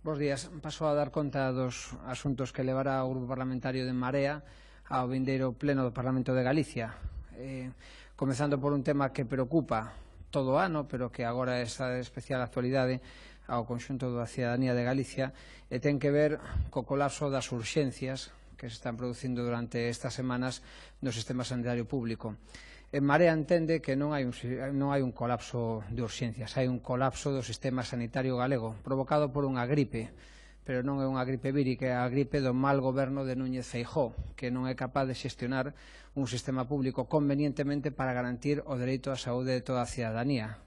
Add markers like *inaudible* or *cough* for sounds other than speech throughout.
Bos días, paso a dar conta dos asuntos que levará o Grupo Parlamentario de Marea ao vindeiro Pleno do Parlamento de Galicia. Eh, comezando por un tema que preocupa todo ano, pero que agora está de especial actualidade ao conxunto da cidadanía de Galicia, e ten que ver co colapso das urxencias que se están producindo durante estas semanas no sistema sanitario público. En Marea entende que non hai, un, non hai un colapso de urxencias, hai un colapso do sistema sanitario galego provocado por unha gripe, pero non é unha gripe vírica, é a gripe do mal goberno de Núñez Feijó, que non é capaz de xestionar un sistema público convenientemente para garantir o dereito á saúde de toda a cidadanía.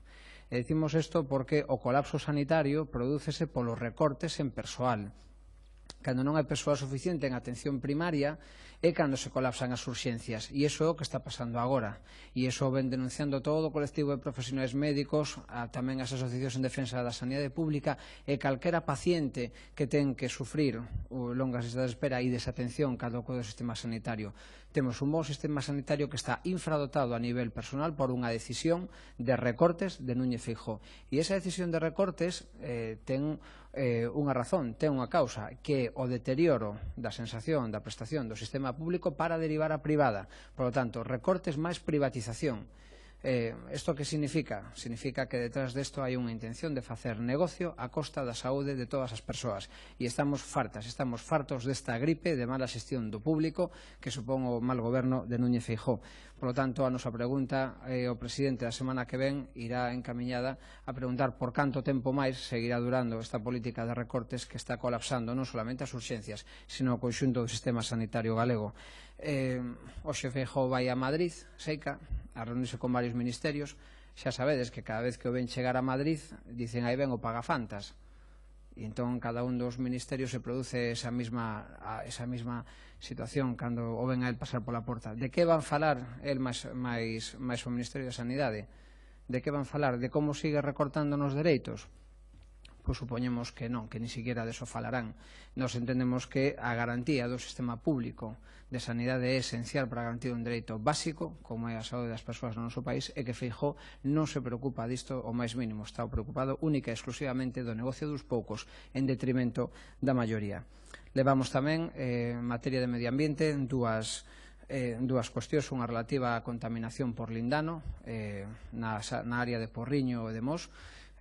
E dicimos isto porque o colapso sanitario prodúcese polos recortes en persoal. Cando non hai persoal suficiente en atención primaria é cando se colapsan as urxencias e iso é o que está pasando agora e iso ven denunciando todo o colectivo de profesionais médicos a, tamén as asociacións en defensa da sanidade pública e calquera paciente que ten que sufrir o longas listas de espera e desatención cada do sistema sanitario temos un bom sistema sanitario que está infradotado a nivel personal por unha decisión de recortes de Núñez Feijó e esa decisión de recortes eh, ten eh, unha razón, ten unha causa que é o deterioro da sensación da prestación do sistema público para derivar a privada. Por lo tanto, recortes máis privatización. Eh, isto que significa? Significa que detrás esto hai unha intención de facer negocio a costa da saúde de todas as persoas. E estamos fartas, estamos fartos desta gripe de mala xestión do público que supón o mal goberno de Núñez Feijó. Por lo tanto, a nosa pregunta eh, o presidente da semana que ven irá encaminada a preguntar por canto tempo máis seguirá durando esta política de recortes que está colapsando non solamente as urxencias, sino o conxunto do sistema sanitario galego. Eh, hoxe Feijó vai a Madrid, Seica, a reunirse con varios ministerios. Xa sabedes que cada vez que o ven chegar a Madrid, dicen aí ven o pagafantas. E entón cada un dos ministerios se produce esa mesma, esa mesma situación cando o ven a el pasar pola porta. De que van falar el máis, máis, máis o Ministerio de Sanidade? De que van falar? De como sigue recortando nos dereitos? pois supoñemos que non, que ni siquiera deso falarán. Nos entendemos que a garantía do sistema público de sanidade é esencial para garantir un dereito básico, como é a saúde das persoas no noso país, e que Feijó non se preocupa disto o máis mínimo. Está preocupado única e exclusivamente do negocio dos poucos en detrimento da maioría. Levamos tamén, eh, en materia de medio ambiente, dúas eh, dúas cuestións, unha relativa á contaminación por lindano eh, na, na área de Porriño e de Mos,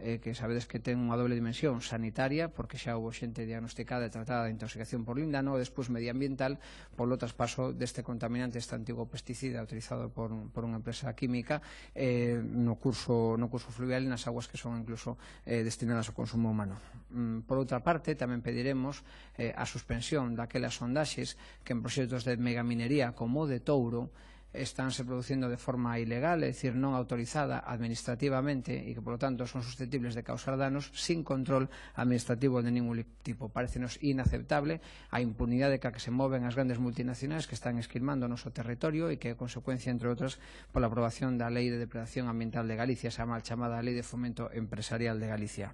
eh, que sabedes que ten unha doble dimensión sanitaria, porque xa houve xente diagnosticada e tratada de intoxicación por lindano, e despois medioambiental, polo traspaso deste contaminante, este antigo pesticida utilizado por, por unha empresa química, eh, no, curso, no curso fluvial e nas aguas que son incluso eh, destinadas ao consumo humano. Mm, por outra parte, tamén pediremos eh, a suspensión daquelas sondaxes que en proxectos de megaminería como o de Touro, estánse produciendo de forma ilegal, é dicir, non autorizada administrativamente e que, polo tanto, son susceptibles de causar danos sin control administrativo de ningún tipo. nos inaceptable a impunidade que a que se moven as grandes multinacionais que están esquilmando o noso territorio e que é consecuencia, entre outras, pola aprobación da Lei de Depredación Ambiental de Galicia, esa mal chamada Lei de Fomento Empresarial de Galicia.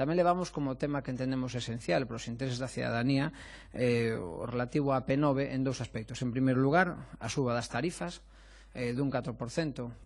Tamén levamos como tema que entendemos esencial para os intereses da cidadanía eh, o relativo a P9 en dous aspectos. En primeiro lugar, a suba das tarifas, eh, dun 4%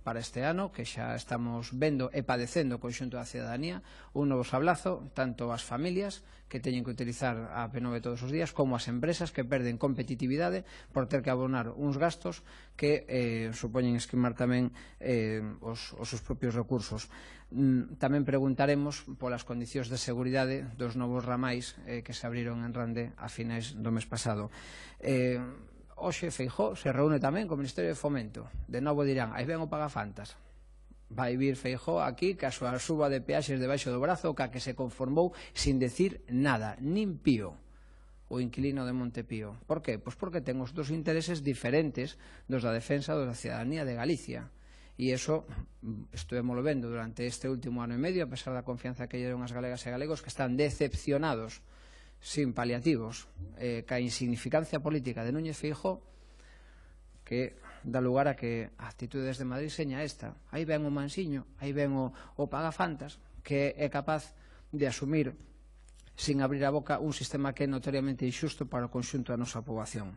para este ano, que xa estamos vendo e padecendo o conxunto da ciudadanía, un novo sablazo, tanto as familias que teñen que utilizar a P9 todos os días, como as empresas que perden competitividade por ter que abonar uns gastos que eh, supoñen esquimar tamén eh, os, os seus propios recursos. Mm, tamén preguntaremos polas condicións de seguridade dos novos ramais eh, que se abriron en Rande a finais do mes pasado. Eh, Oxe Feijó se reúne tamén co Ministerio de Fomento. De novo dirán, aí ven o Pagafantas. Vai vir Feijó aquí a súa suba de peaxes debaixo do brazo ca que se conformou sin decir nada, nin pío o inquilino de Montepío. Por que? Pois porque ten os dos intereses diferentes dos da defensa da cidadanía de Galicia. E iso mm, estuvemos vendo durante este último ano e medio, a pesar da confianza que lleron as galegas e galegos que están decepcionados sin paliativos eh, ca insignificancia política de Núñez Feijó, que dá lugar a que a actitude desde Madrid seña esta. Aí ven o Mansiño, aí ven o, o Pagafantas, que é capaz de asumir sin abrir a boca un sistema que é notoriamente injusto para o conxunto da nosa poboación.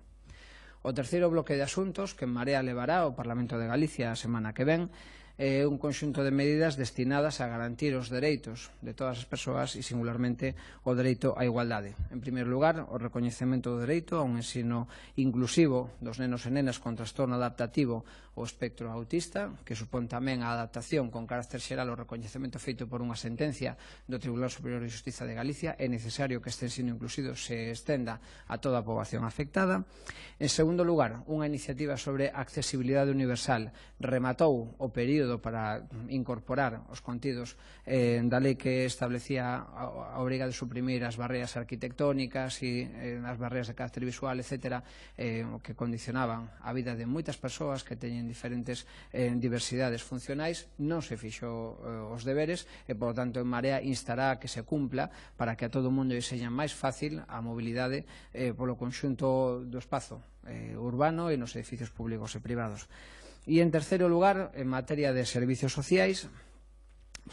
O terceiro bloque de asuntos que en Marea levará ao Parlamento de Galicia a semana que ven é un conxunto de medidas destinadas a garantir os dereitos de todas as persoas e singularmente o dereito á igualdade. En primeiro lugar, o recoñecemento do dereito a un ensino inclusivo dos nenos e nenas con trastorno adaptativo ao espectro autista, que supón tamén a adaptación con carácter xeral ao recoñecemento feito por unha sentencia do Tribunal Superior de Justiza de Galicia, é necesario que este ensino inclusivo se estenda a toda a poboación afectada. En segundo lugar, unha iniciativa sobre accesibilidade universal rematou o período período para incorporar os contidos eh, da lei que establecía a, a obriga de suprimir as barreras arquitectónicas e eh, as barreras de carácter visual, etc., eh, o que condicionaban a vida de moitas persoas que teñen diferentes eh, diversidades funcionais, non se fixou eh, os deberes e, por tanto, en Marea instará que se cumpla para que a todo o mundo seña máis fácil a mobilidade eh, polo conxunto do espazo eh, urbano e nos edificios públicos e privados. E, en terceiro lugar, en materia de servicios sociais,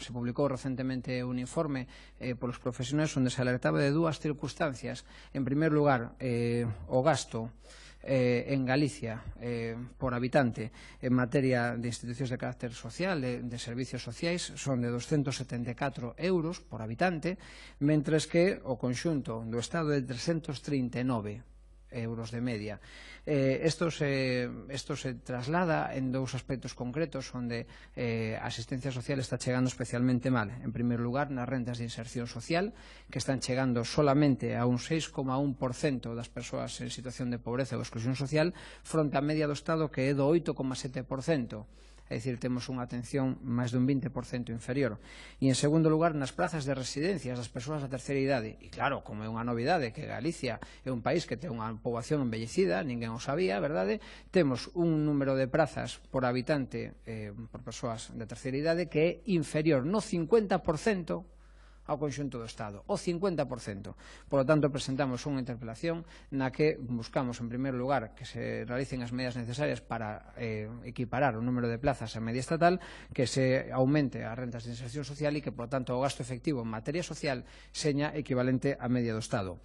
se publicou recentemente un informe eh, polos profesionais onde se alertaba de dúas circunstancias. En primer lugar, eh, o gasto eh, en Galicia eh, por habitante en materia de institucións de carácter social, de, de servicios sociais, son de 274 euros por habitante, mentres que o conxunto do Estado é de 339 euros de media. Eh, esto, se, esto se traslada en dous aspectos concretos onde eh, a asistencia social está chegando especialmente mal. En primeiro lugar, nas rentas de inserción social, que están chegando solamente a un 6,1% das persoas en situación de pobreza ou exclusión social, fronte á media do Estado que é do 8,7% é dicir, temos unha atención máis dun 20% inferior. E en segundo lugar, nas plazas de residencias das persoas da terceira idade. E claro, como é unha novidade que Galicia é un país que ten unha poboación envellecida, ninguén o sabía, verdade? Temos un número de prazas por habitante eh, por persoas da terceira idade que é inferior no 50% ao conxunto do Estado, o 50%. Por lo tanto, presentamos unha interpelación na que buscamos, en primer lugar, que se realicen as medidas necesarias para eh, equiparar o número de plazas a media estatal, que se aumente as rentas de inserción social e que, por lo tanto, o gasto efectivo en materia social seña equivalente a media do Estado.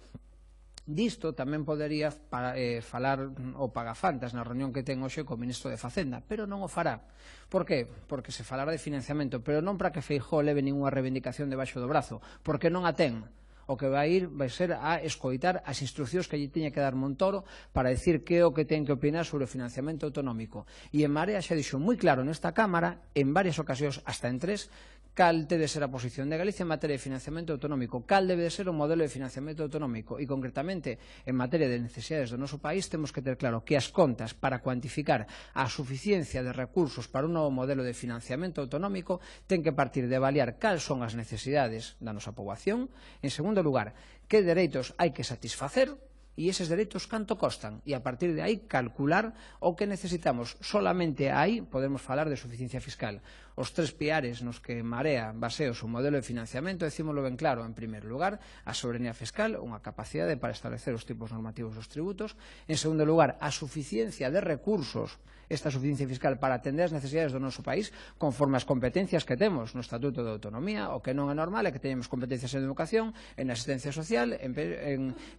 Disto tamén podería para, eh, falar mm, o Pagafantas na reunión que ten hoxe co ministro de Facenda, pero non o fará. Por que? Porque se falará de financiamento, pero non para que Feijó leve ninguna reivindicación debaixo do brazo, porque non a ten o que vai ir vai ser a escoitar as instruccións que lle tiña que dar Montoro para decir que é o que ten que opinar sobre o financiamento autonómico. E en Marea xa dixo moi claro nesta Cámara, en varias ocasións, hasta en tres, cal debe ser a posición de Galicia en materia de financiamento autonómico, cal debe de ser o modelo de financiamento autonómico e, concretamente, en materia de necesidades do noso país, temos que ter claro que as contas para cuantificar a suficiencia de recursos para un novo modelo de financiamento autonómico ten que partir de avaliar cal son as necesidades da nosa poboación, en segundo lugar, que dereitos hai que satisfacer e eses dereitos canto costan e a partir de aí calcular o que necesitamos solamente aí podemos falar de suficiencia fiscal os tres piares nos que Marea basea o seu modelo de financiamento, decímoslo ben claro, en primer lugar, a soberanía fiscal, unha capacidade para establecer os tipos normativos dos tributos, en segundo lugar, a suficiencia de recursos esta suficiencia fiscal para atender as necesidades do noso país conforme as competencias que temos no Estatuto de Autonomía, o que non é normal é que teñemos competencias en educación, en asistencia social, en,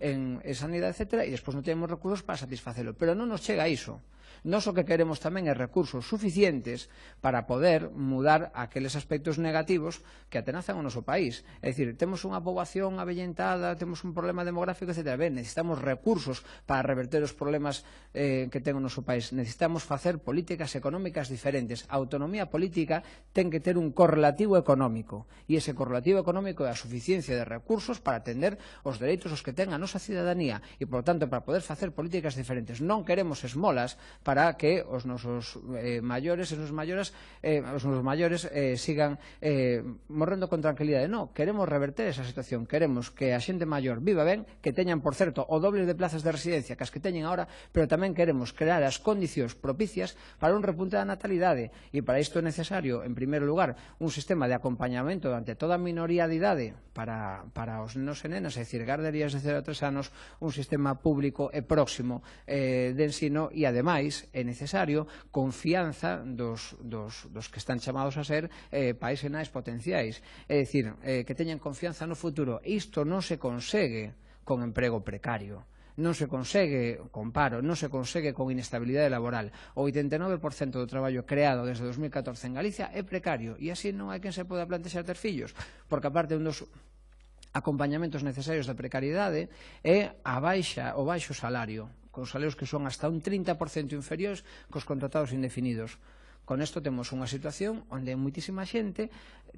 en, en sanidade, etc. e despois non temos recursos para satisfacelo. Pero non nos chega a iso. Nos o que queremos tamén é recursos suficientes para poder mudar aqueles aspectos negativos que atenazan o noso país. É dicir, temos unha poboación avellentada, temos un problema demográfico, etc. Ben, necesitamos recursos para reverter os problemas eh, que ten o noso país. Necesitamos facer políticas económicas diferentes. A autonomía política ten que ter un correlativo económico e ese correlativo económico é a suficiencia de recursos para atender os dereitos os que ten a nosa cidadanía e, por tanto, para poder facer políticas diferentes. Non queremos esmolas para que os nosos eh, maiores e nos maiores, eh, os nosos maiores eh, sigan eh, morrendo con tranquilidade. No, queremos reverter esa situación, queremos que a xente maior viva ben, que teñan, por certo, o doble de plazas de residencia que as que teñen agora, pero tamén queremos crear as condicións propicias para un repunte da natalidade e para isto é necesario, en primeiro lugar, un sistema de acompañamento ante toda a minoría de idade para, para os nenos e nenas, é dicir, garderías de 0 a 3 anos, un sistema público e próximo eh, de ensino e, ademais, é necesario confianza dos, dos, dos que están chamados a ser eh, país nais potenciais. É dicir, eh, que teñan confianza no futuro. Isto non se consegue con emprego precario non se consegue con paro, non se consegue con inestabilidade laboral. O 89% do traballo creado desde 2014 en Galicia é precario e así non hai quen se poda plantexar ter fillos, porque aparte un dos acompañamentos necesarios da precariedade é a baixa, o baixo salario con salarios que son hasta un 30% inferiores cos contratados indefinidos. Con isto temos unha situación onde moitísima xente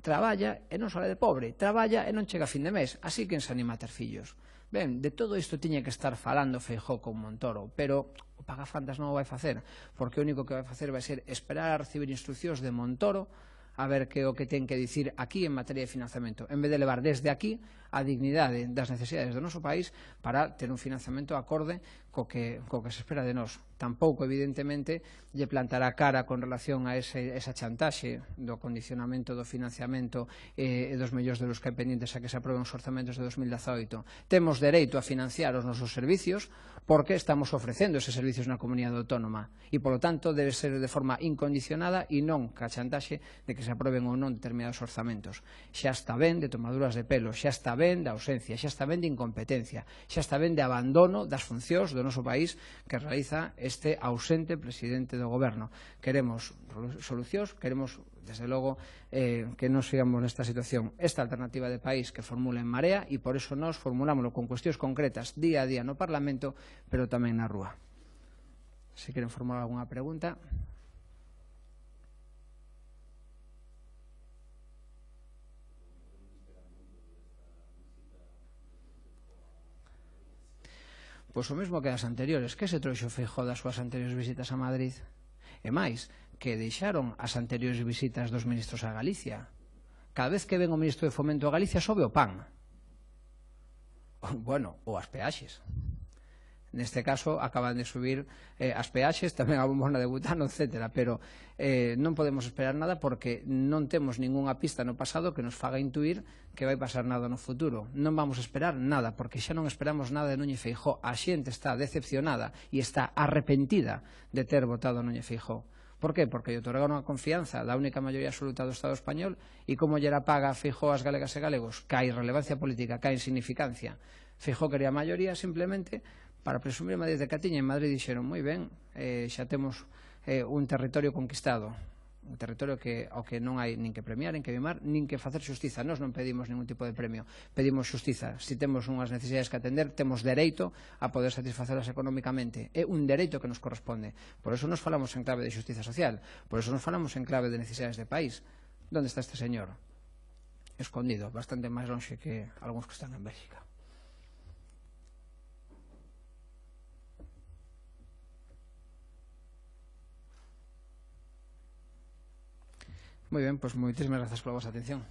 traballa e non sale de pobre, traballa e non chega a fin de mes, así que se anima a ter fillos. Ben, de todo isto tiña que estar falando Feijó con Montoro, pero o Pagafantas non o vai facer, porque o único que vai facer vai ser esperar a recibir instruccións de Montoro a ver que o que ten que dicir aquí en materia de financiamento, en vez de levar desde aquí a dignidade das necesidades do noso país para ter un financiamento acorde co que, co que se espera de nós. Tampouco, evidentemente, lle plantará cara con relación a ese, esa chantaxe do condicionamento do financiamento eh, e dos mellores de los que hai pendientes a que se aproben os orzamentos de 2018. Temos dereito a financiar os nosos servicios porque estamos ofrecendo eses servicios na comunidade autónoma e, polo tanto, debe ser de forma incondicionada e non ca chantaxe de que se aproben ou non determinados orzamentos. Xa está ben de tomaduras de pelo, xa está ben da ausencia, xa está ben de incompetencia, xa está ben de abandono das funcións do do noso país que realiza este ausente presidente do goberno. Queremos solucións, queremos desde logo eh, que non sigamos nesta situación esta alternativa de país que formula en Marea e por eso nos formulámoslo con cuestións concretas día a día no Parlamento pero tamén na rúa se queren formular alguna pregunta Pois o mesmo que as anteriores, que se trouxo Feijó das súas anteriores visitas a Madrid? E máis, que deixaron as anteriores visitas dos ministros a Galicia. Cada vez que ven o ministro de Fomento a Galicia sobe o pan. *laughs* Bueno, ou as peaxes. Neste caso, acaban de subir eh, as peaxes, *laughs* tamén a bombona de butano, etc. Pero eh, non podemos esperar nada porque non temos ningunha pista no pasado que nos faga intuir que vai pasar nada no futuro. Non vamos a esperar nada, porque xa non esperamos nada de Núñez Feijó. A xente está decepcionada e está arrepentida de ter votado a Núñez Feijó. Por que? Porque lle otorgaron a confianza da única maioría absoluta do Estado español e como lle era paga Feijó as galegas e galegos? cae relevancia política, cae insignificancia. significancia. Feijó quería a maioría simplemente para presumir Madrid de Catiña, en Madrid dixeron, moi ben, eh, xa temos eh, un territorio conquistado, un territorio que ao que non hai nin que premiar, nin que mimar, nin que facer xustiza. Nós non pedimos ningún tipo de premio, pedimos xustiza. Se si temos unhas necesidades que atender, temos dereito a poder satisfacerlas económicamente. É un dereito que nos corresponde. Por eso nos falamos en clave de xustiza social, por eso nos falamos en clave de necesidades de país. Donde está este señor? Escondido, bastante máis longe que algúns que están en Bélgica. Muy bien, pues muchísimas gracias por vuestra atención.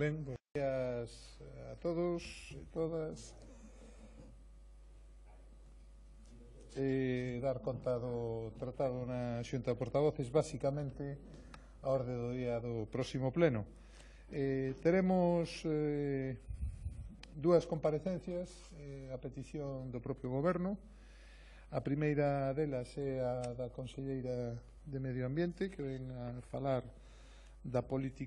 Ben, bons días a todos e todas. Eh, dar conta do tratado na xunta de portavoces, basicamente a orde do día do próximo pleno. Eh, teremos eh, dúas comparecencias eh, a petición do propio goberno. A primeira delas é a da Conselleira de Medio Ambiente, que ven a falar da política